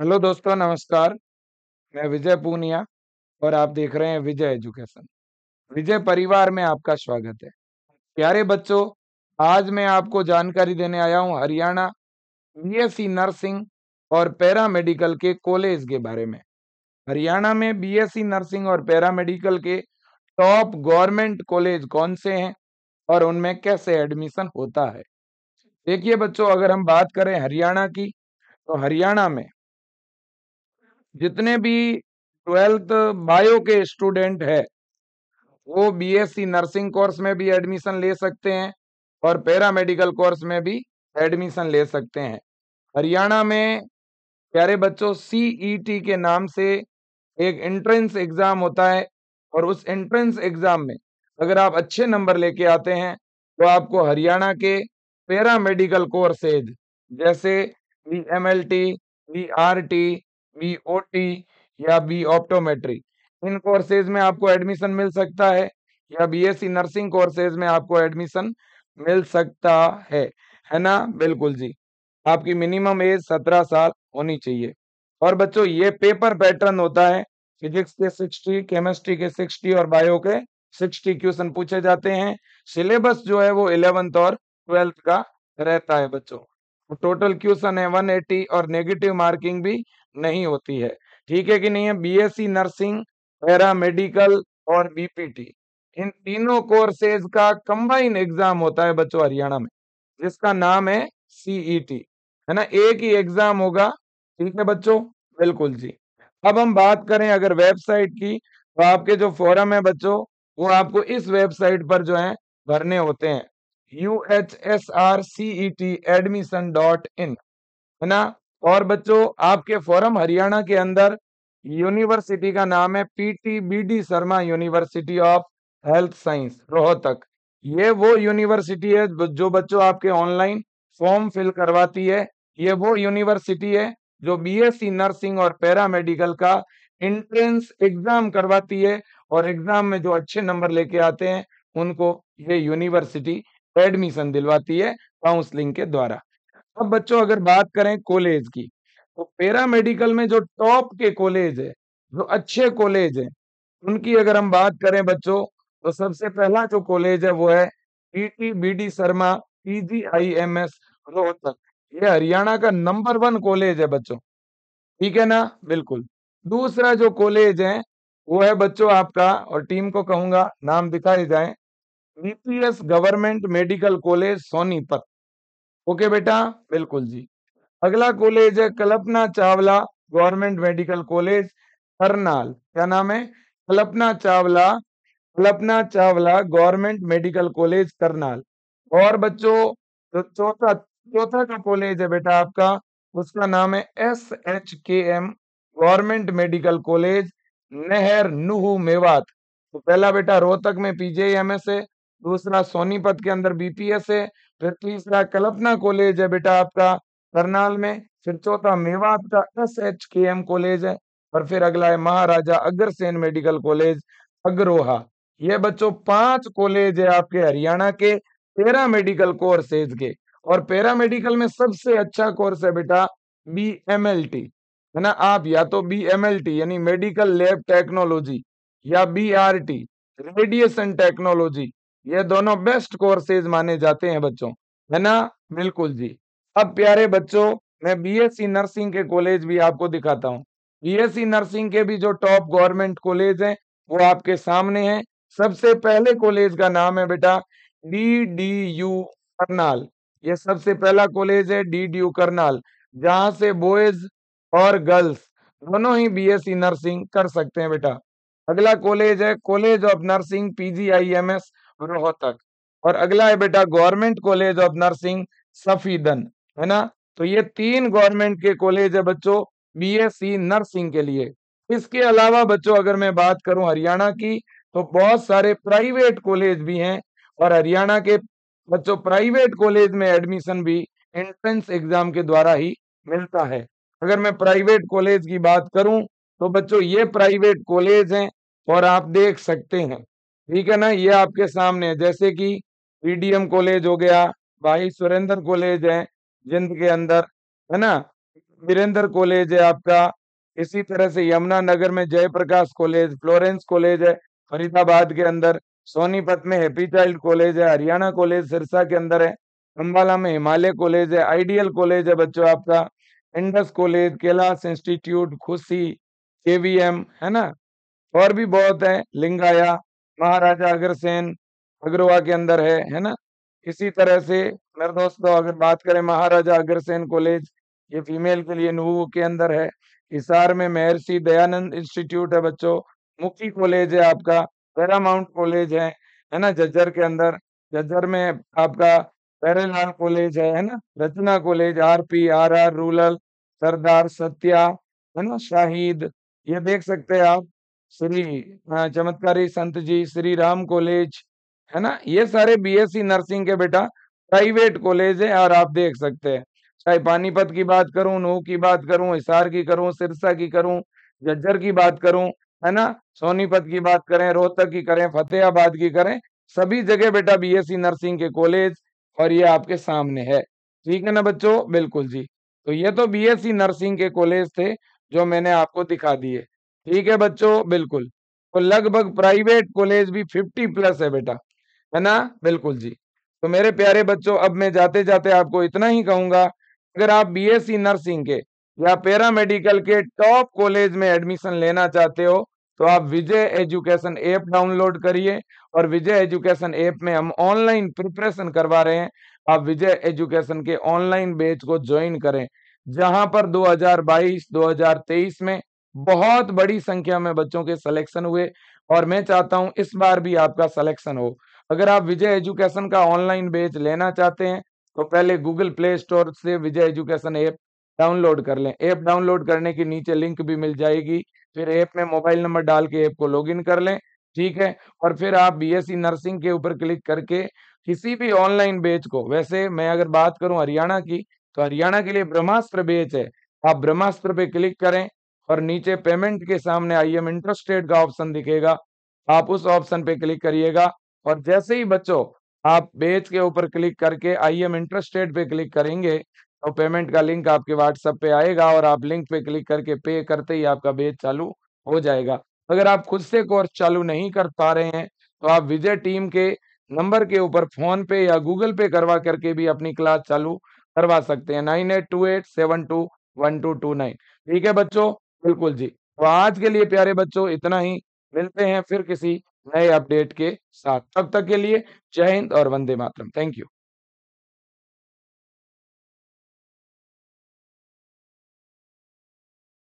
hello दोस्तों नमस्कार मैं विजय पूनिया और आप देख रहे हैं विजय एजुकेशन विजय परिवार में आपका स्वागत है प्यारे बच्चों आज मैं आपको जानकारी देने आया हूं हरियाणा बीएससी e नर्सिंग और पैरा मेडिकल के कॉलेज के बारे में हरियाणा में बीएससी e नर्सिंग और पैरा मेडिकल के टॉप गवर्नमेंट कॉलेज कौन से हैं और उनमें कैसे एडमिशन होता है देखिए बच्चों अगर हम बात करें हरियाणा की तो हरियाणा में जितने भी ट्वेल्थ बायो के स्टूडेंट है वो बीएससी नर्सिंग कोर्स में भी एडमिशन ले सकते हैं और पैरामेडिकल कोर्स में भी एडमिशन ले सकते हैं हरियाणा में प्यारे बच्चों सीईटी e के नाम से एक एंट्रेंस एग्ज़ाम होता है और उस एंट्रेंस एग्ज़ाम में अगर आप अच्छे नंबर लेके आते हैं तो आपको हरियाणा के पैरामेडिकल कोर्सेज जैसे B M L T V R T B O T या बी ऑप्टोमेट्री इन कोर्सेज में आपको एडमिशन मिल सकता है या बीएससी नर्सिंग कोर्सेज में आपको एडमिशन मिल सकता है है ना बिल्कुल जी आपकी मिनिमम एज सत्रह साल होनी चाहिए और बच्चों ये पेपर पैटर्न होता है फिजिक्स के सिक्सटी केमिस्ट्री के सिक्सटी और बायो के सिक्सटी क्वेश्चन पूछे जाते हैं सिलेबस जो है वो इलेवेंथ और ट्वेल्थ का रहता है बच्चों टोटल क्वेश्चन है वन एटी और नेगेटिव मार्किंग भी नहीं होती है ठीक है कि नहीं है बीएससी नर्सिंग पैरा मेडिकल और बीपीटी इन तीनों कोर्सेज का कंबाइन एग्जाम होता है बच्चों हरियाणा में जिसका नाम है सीईटी e है ना एक ही एग्जाम होगा ठीक है बच्चों बिल्कुल जी अब हम बात करें अगर वेबसाइट की तो आपके जो फॉरम है बच्चों वो आपको इस वेबसाइट पर जो है भरने होते हैं U H S R C E T admission dot in है ना और बच्चों आपके फॉरम हरियाणा के अंदर यूनिवर्सिटी का नाम है P T B D Sharma university of health science Rohtak ये वो यूनिवर्सिटी है जो बच्चों आपके ऑनलाइन फॉर्म फिल करवाती है ये वो यूनिवर्सिटी है जो बीएससी नर्सिंग और पैरामेडिकल का एंट्रेंस एग्जाम करवाती है और एग्जाम में जो अच्छे नंबर लेके आते हैं उनको ये यूनिवर्सिटी एडमिशन दिलवाती है काउंसलिंग के द्वारा अब बच्चों अगर बात करें कॉलेज की तो पेरा मेडिकल में जो टॉप के कॉलेज है जो अच्छे कॉलेज है उनकी अगर हम बात करें बच्चों तो सबसे पहला जो कॉलेज है वो है T B D Sharma PGIMS Rohtak ये हरियाणा का नंबर वन कॉलेज है बच्चों ठीक है ना बिल्कुल दूसरा जो कॉलेज है वो है बच्चों आपका और टीम को कहूंगा नाम दिखाए जाए VPS government medical college Sonipat okay बेटा बिल्कुल जी अगला कॉलेज है Kalpana Chawla government medical college Karnal क्या नाम है Kalpana Chawla Kalpana Chawla government medical college Karnal और बच्चों जो तो चौथा चौथा का कॉलेज है बेटा आपका उसका नाम है S H K M government medical college Nalhar Nuh Mewat तो पहला बेटा रोहतक में पीजेएमएस है दूसरा सोनीपत के अंदर बीपीएस है फिर तीसरा कल्पना कॉलेज है बेटा आपका करनाल में फिर चौथा मेवात का S H K M college है और फिर अगला है महाराजा अग्रसेन मेडिकल कॉलेज अग्रोहा ये बच्चों पांच कॉलेज है आपके हरियाणा के पैरा मेडिकल कोर्सेज के और पैरा मेडिकल में सबसे अच्छा कोर्स है बेटा बी एम एल टी है ना आप या तो बी एम एल टी यानी मेडिकल लैब टेक्नोलॉजी या B R T radiation technology ये दोनों बेस्ट कोर्सेज माने जाते हैं बच्चों है ना बिल्कुल जी अब प्यारे बच्चों मैं बीएससी नर्सिंग के कॉलेज भी आपको दिखाता हूँ बीएससी नर्सिंग के भी जो टॉप गवर्नमेंट कॉलेज हैं वो आपके सामने हैं सबसे पहले कॉलेज का नाम है बेटा डी डी यू करनाल ये सबसे पहला कॉलेज है डी डी यू करनाल जहां से बॉयज और गर्ल्स दोनों ही बीएससी नर्सिंग कर सकते हैं बेटा अगला कॉलेज है college of nursing PGIMS Rohtak और अगला है बेटा government college of nursing Safidon है ना तो ये तीन गवर्नमेंट के कॉलेज है बच्चों बीएससी नर्सिंग के लिए इसके अलावा बच्चों अगर मैं बात करूं हरियाणा की तो बहुत सारे प्राइवेट कॉलेज भी हैं और हरियाणा के बच्चों प्राइवेट कॉलेज में एडमिशन भी एंट्रेंस एग्जाम के द्वारा ही मिलता है अगर मैं प्राइवेट कॉलेज की बात करूं तो बच्चों ये प्राइवेट कॉलेज हैं और आप देख सकते हैं ठीक है ना ये आपके सामने है जैसे कि पीडीएम कॉलेज हो गया भाई सुरेंद्र कॉलेज है जिंद के अंदर है ना वीरेंद्र कॉलेज है आपका इसी तरह से यमुनानगर में जयप्रकाश कॉलेज फ्लोरेंस कॉलेज है फरीदाबाद के अंदर सोनीपत में हैप्पी चाइल्ड कॉलेज है हरियाणा कॉलेज सिरसा के अंदर है अम्बाला में हिमालय कॉलेज है आइडियल कॉलेज है बच्चों आपका इंडस कॉलेज कैलाश इंस्टीट्यूट खुशी के है ना और भी बहुत है लिंगाया महाराजा अग्रसेन अग्रवा के अंदर है है ना इसी तरह से मेरे दोस्तों अगर बात करें महाराजा अग्रसेन कॉलेज ये फीमेल के लिए नू के अंदर है हिसार में महर्षि दयानंद इंस्टीट्यूट है बच्चों मुखी कॉलेज है आपका पैरामाउंट कॉलेज है है ना जज्जर के अंदर जज्जर में आपका पैरेलाल कॉलेज है है ना Rachna college R P R R rural Sardar Satya है ना शाहिद ये देख सकते हैं आप श्री हाँ, चमत्कारी संत जी श्री राम कॉलेज है ना ये सारे बीएससी नर्सिंग के बेटा प्राइवेट कॉलेज है और आप देख सकते हैं चाहे पानीपत की बात करूं नू की बात करूं हिसार की करूं सिरसा की करूं जज्जर की बात करूं है ना सोनीपत की बात करें रोहतक की करें फतेहाबाद की करें सभी जगह बेटा बीएससी नर्सिंग के कॉलेज और ये आपके सामने है ठीक है ना बच्चों बिल्कुल जी तो ये तो बीएससी नर्सिंग के कॉलेज थे जो मैंने आपको दिखा दिए ठीक है बच्चों बिल्कुल तो लगभग प्राइवेट कॉलेज भी फिफ्टी प्लस है बेटा है ना बिल्कुल जी तो मेरे प्यारे बच्चों अब मैं जाते जाते आपको इतना ही कहूंगा अगर आप बीएससी नर्सिंग के या पैरामेडिकल के टॉप कॉलेज में एडमिशन लेना चाहते हो तो आप विजय एजुकेशन ऐप डाउनलोड करिए और विजय एजुकेशन ऐप में हम ऑनलाइन प्रिपरेशन करवा रहे हैं आप विजय एजुकेशन के ऑनलाइन बेच को ज्वाइन करें जहां पर 2022, 2023 में बहुत बड़ी संख्या में बच्चों के सिलेक्शन हुए और मैं चाहता हूं इस बार भी आपका सिलेक्शन हो अगर आप विजय एजुकेशन का ऑनलाइन बेच लेना चाहते हैं तो पहले गूगल प्ले स्टोर से विजय एजुकेशन ऐप डाउनलोड कर लें ऐप डाउनलोड करने के नीचे लिंक भी मिल जाएगी फिर ऐप में मोबाइल नंबर डाल के ऐप को लॉगिन कर लें ठीक है और फिर आप बीएससी नर्सिंग के ऊपर क्लिक करके किसी भी ऑनलाइन बेच को वैसे मैं अगर बात करूं हरियाणा की तो हरियाणा के लिए ब्रह्मास्त्र बेच है आप ब्रह्मास्त्र पे क्लिक करें और नीचे पेमेंट के सामने आई एम इंटरेस्टेड का ऑप्शन दिखेगा आप उस ऑप्शन पे क्लिक करिएगा और जैसे ही बच्चों आप बेच के ऊपर क्लिक करके आई एम इंटरेस्टेड पे क्लिक करेंगे तो पेमेंट का लिंक आपके व्हाट्सएप पे आएगा और आप लिंक पे क्लिक करके पे करते ही आपका बेच चालू हो जाएगा अगर आप खुद से कोर्स चालू नहीं कर पा रहे हैं तो आप विजय टीम के नंबर के ऊपर फोन पे या गूगल पे करवा करके भी अपनी क्लास चालू करवा सकते हैं nine eight two eight seven two one two two nine ठीक है बच्चों बिल्कुल जी तो आज के लिए प्यारे बच्चों इतना ही मिलते हैं फिर किसी नए अपडेट के साथ तब तक के लिए जय हिंद और वंदे मातरम थैंक यू